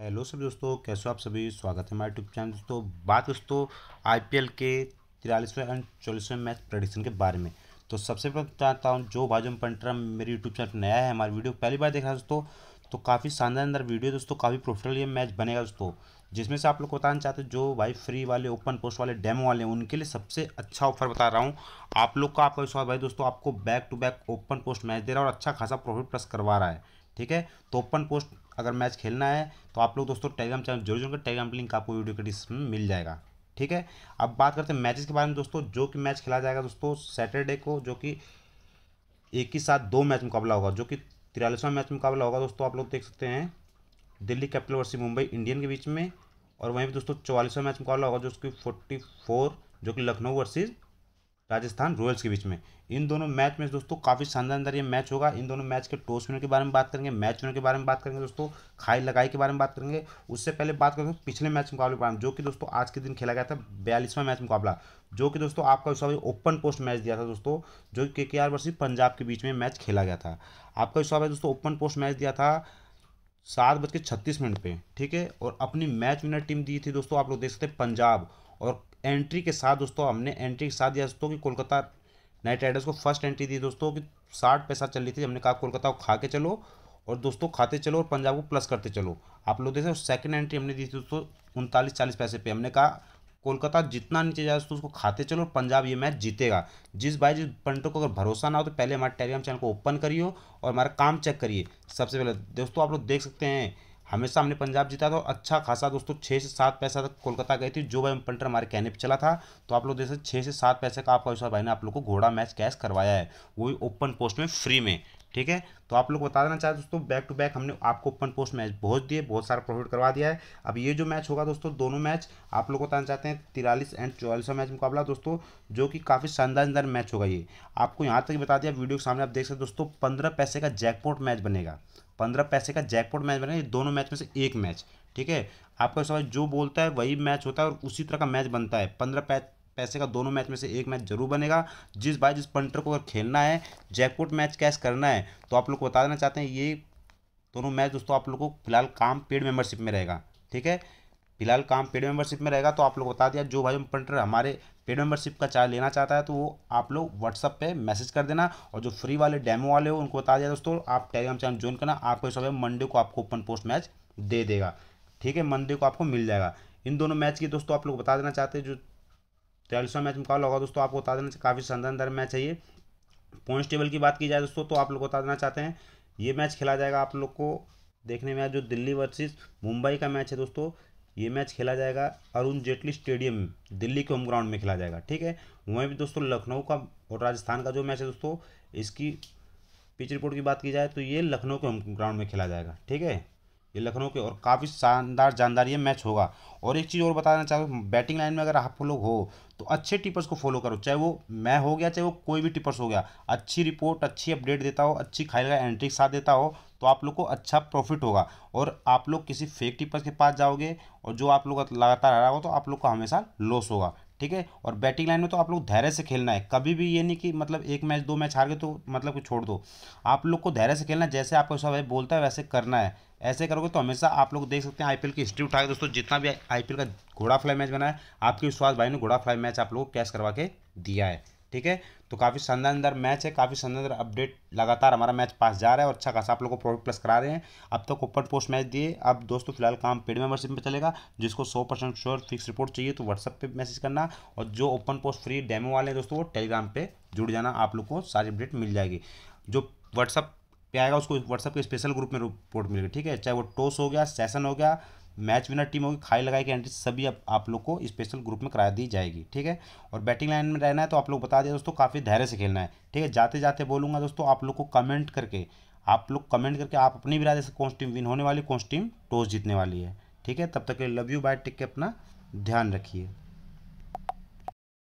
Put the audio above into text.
hello सब दोस्तों कैसे हो आप सभी स्वागत है हमारे यूट्यूब चैनल दोस्तों बात दोस्तों आईपीएल के तिरालीसवें एंड चौलीसवें मैच प्रडिक्शन के बारे में तो सबसे पहले चाहता तो हूँ जो भाजपा पंटरा मेरे यूट्यूब चैनल नया है हमारी वीडियो पहली बार देख रहा है दोस्तों तो काफ़ी शानदार अंदर वीडियो दोस्तों काफ़ी प्रोफेशनल ये मैच बनेगा दोस्तों जिसमें से आप लोग को बताना चाहते हो जो भाई फ्री वाले ओपन पोस्ट वाले डेमो वाले उनके लिए सबसे अच्छा ऑफर बता रहा हूँ आप लोग का आपका विश्वास भाई दोस्तों आपको back to back open post match दे रहा है और अच्छा खासा प्रॉफिट प्लस करवा रहा है ठीक है तो ओपन पोस्ट अगर मैच खेलना है तो आप लोग दोस्तों टेलीग्राम चैनल जरूर जुड़कर टेलीग्राम लिंक आपको वीडियो के डिस्क्रिप्शन में मिल जाएगा ठीक है अब बात करते हैं मैचेस के बारे में दोस्तों जो कि मैच खेला जाएगा दोस्तों सैटरडे को जो कि एक ही साथ दो मैच मुकाबला होगा जो कि तिरालीसवां मैच मुकाबला होगा दोस्तों आप लोग देख सकते हैं दिल्ली कैपिटल वर्सी मुंबई इंडियन के बीच में और वहीं पर दोस्तों चौवालीसवां मैच मुकाबला होगा जो उसकी फोर्टी फोर जो कि लखनऊ वर्सेज राजस्थान रॉयल्स के बीच में इन दोनों मैच में दोस्तों काफ़ी शानदार अंदर ये मैच होगा इन दोनों मैच के टॉस विनर के बारे में बात करेंगे मैच विनर के बारे में बात करेंगे दोस्तों खाई लगाई के बारे में बात करेंगे उससे पहले बात करेंगे पिछले मैच मुकाबले के बारे में जो कि दोस्तों आज के दिन खेला गया था बयालीसवां मैच मुकाबला जो कि दोस्तों आपका विश्वास ओपन पोस्ट मैच दिया था दोस्तों जो के के आर वर्सेज पंजाब के बीच में मैच खेला गया था आपका विश्वास है दोस्तों ओपन पोस्ट मैच दिया था सात बज के छत्तीस मिनट पे ठीक है और अपनी मैच विनर टीम दी थी दोस्तों आप लोग देख सकते हैं पंजाब और एंट्री के साथ दोस्तों हमने एंट्री के साथ दिया दोस्तों कि कोलकाता नाइट राइडर्स को फर्स्ट एंट्री दी दोस्तों कि साठ पैसा चल रही थी हमने कहा कोलकाता को खा के चलो और दोस्तों खाते चलो और पंजाब को प्लस करते चलो आप लोग देखें सेकेंड एंट्री हमने दी थी दोस्तों उनतालीस चालीस पैसे पे हमने कहा कोलकाता जितना नीचे जाए दोस्तों उसको खाते चलो और पंजाब ये मैच जीतेगा जिस भाई जिस पंटों को अगर भरोसा ना हो तो पहले हमारे टेलीग्राम चैनल को ओपन करिए और हमारा काम चेक करिए सबसे पहले दोस्तों आप लोग देख सकते हैं हमेशा हमने पंजाब जीता तो अच्छा खासा दोस्तों छः से सात पैसा तक कोलकाता गई थी जो भाई पंटर हमारे कहने पर चला था तो आप लोग देखते छः से सात पैसे का आपका विश्वास भाई ने आप लोग को घोड़ा मैच कैश करवाया है वो भी ओपन पोस्ट में फ्री में ठीक है तो आप लोग बता देना चाहते दोस्तों बैक टू बैक हमने आपको ओपन पोस्ट मैच बहुत दिए बहुत सारा प्रॉफिट करवा दिया है अब ये जो मैच होगा दोस्तों दोनों मैच आप लोग बताना चाहते हैं तिरालीस एंड चौवालीसवा मैच मुकाबला दोस्तों जो कि काफ़ी शानदार मैच होगा ये आपको यहाँ तक बता दिया वीडियो के सामने आप देख सकते दोस्तों पंद्रह पैसे का जैकपोर्ट मैच बनेगा पंद्रह पैसे का जैकपोर्ट मैच बनेगा ये दोनों मैच में से एक मैच ठीक है आपका सवाल जो बोलता है वही मैच होता है और उसी तरह का मैच बनता है पंद्रह पैसे का दोनों मैच में से एक मैच जरूर बनेगा जिस बाय जिस पंटर को अगर खेलना है जैकपॉट मैच कैश करना है तो आप लोग को बता देना चाहते हैं ये दोनों मैच दोस्तों आप लोग को फिलहाल काम पेड मेंबरशिप में रहेगा ठीक है फिलहाल काम पेड मेंबरशिप में रहेगा तो आप लोग बता दिया जो भाई पंटर हमारे पेड मेंबरशिप का चार्ज लेना चाहता है तो वो आप लोग व्हाट्सअप पे मैसेज कर देना और जो फ्री वाले डेमो वाले हो उनको बता दिया दोस्तों आप टेलीग्राम चैनल ज्वाइन करना आपको इस मंडे को आपको ओपन पोस्ट मैच दे देगा ठीक है मंडे को आपको मिल जाएगा इन दोनों मैच की दोस्तों आप लोग बता देना चाहते हैं जो तेरहवा मैच मुकाबला होगा दोस्तों आपको बता देना काफ़ी शानदार मैच है ये पॉइंट टेबल की बात की जाए दोस्तों तो आप लोग बता देना चाहते हैं ये मैच खेला जाएगा आप लोग को देखने में आज जो दिल्ली वर्सेस मुंबई का मैच है दोस्तों ये मैच खेला जाएगा अरुण जेटली स्टेडियम दिल्ली के होम ग्राउंड में खेला जाएगा ठीक है वहीं भी दोस्तों लखनऊ का और राजस्थान का जो मैच है दोस्तों इसकी पिच रिपोर्ट की बात की जाए तो ये लखनऊ के होम ग्राउंड में खेला जाएगा ठीक है ये लखनऊ के और काफ़ी शानदार जानदार ये मैच होगा और एक चीज़ और बताना चाहूँ बैटिंग लाइन में अगर आप लोग हो तो अच्छे टिपर्स को फॉलो करो चाहे वो मैं हो गया चाहे वो कोई भी टिपर्स हो गया अच्छी रिपोर्ट अच्छी अपडेट देता हो अच्छी खाई का एंट्री साथ देता हो तो आप लोग को अच्छा प्रॉफिट होगा और आप लोग किसी फेक टिपर्स के पास जाओगे और जो आप लोग लगातार आ रहा हो तो आप लोग का हमेशा लॉस होगा ठीक है और बैटिंग लाइन में तो आप लोग धैर्य से खेलना है कभी भी ये नहीं कि मतलब एक मैच दो मैच हार गए तो मतलब कुछ छोड़ दो आप लोग को धैर्य से खेलना जैसे आपको सब बोलता है वैसे करना है ऐसे करोगे तो हमेशा आप लोग देख सकते हैं आईपीएल की हिस्ट्री उठा के दोस्तों जितना भी आईपीएल का घोड़ा फ्लाई मैच बना है आपके विश्वास भाई ने घोड़ा फ्लाई मैच आप लोग को कैश करवा के दिया है ठीक है तो काफ़ी शानदार अंदर मैच है काफ़ी शानदार अपडेट लगातार हमारा मैच पास जा रहा है और अच्छा खासा आप लोगों को प्रॉफिट प्लस करा रहे हैं अब तक ओपन पोस्ट मैच दिए अब दोस्तों फिलहाल काम पेड मेंबरशिप में चलेगा जिसको सौ परसेंट श्योर फिक्स रिपोर्ट चाहिए तो व्हाट्सअप पे मैसेज करना और जो ओपन पोस्ट फ्री डेमो वाले हैं दोस्तों वो टेलीग्राम पर जुड़ जाना आप लोग को सारी अपडेट मिल जाएगी जो व्हाट्सअप पे आएगा उसको व्हाट्सअप के स्पेशल ग्रुप में रिपोर्ट मिलेगी ठीक है चाहे वो टोस हो गया सेशन हो गया मैच विनर टीम होगी खाई लगाई की एंट्री सभी आप, आप लोग को स्पेशल ग्रुप में करा दी जाएगी ठीक है और बैटिंग लाइन में रहना है तो आप लोग बता दिया दोस्तों काफ़ी धैर्य से खेलना है ठीक है जाते जाते बोलूँगा दोस्तों आप लोग को कमेंट करके आप लोग कमेंट करके आप अपनी भी राय से कौन टीम विन होने वाली कौन टीम टॉस जीतने वाली है ठीक है तब तक के लव यू बाय टिक के अपना ध्यान रखिए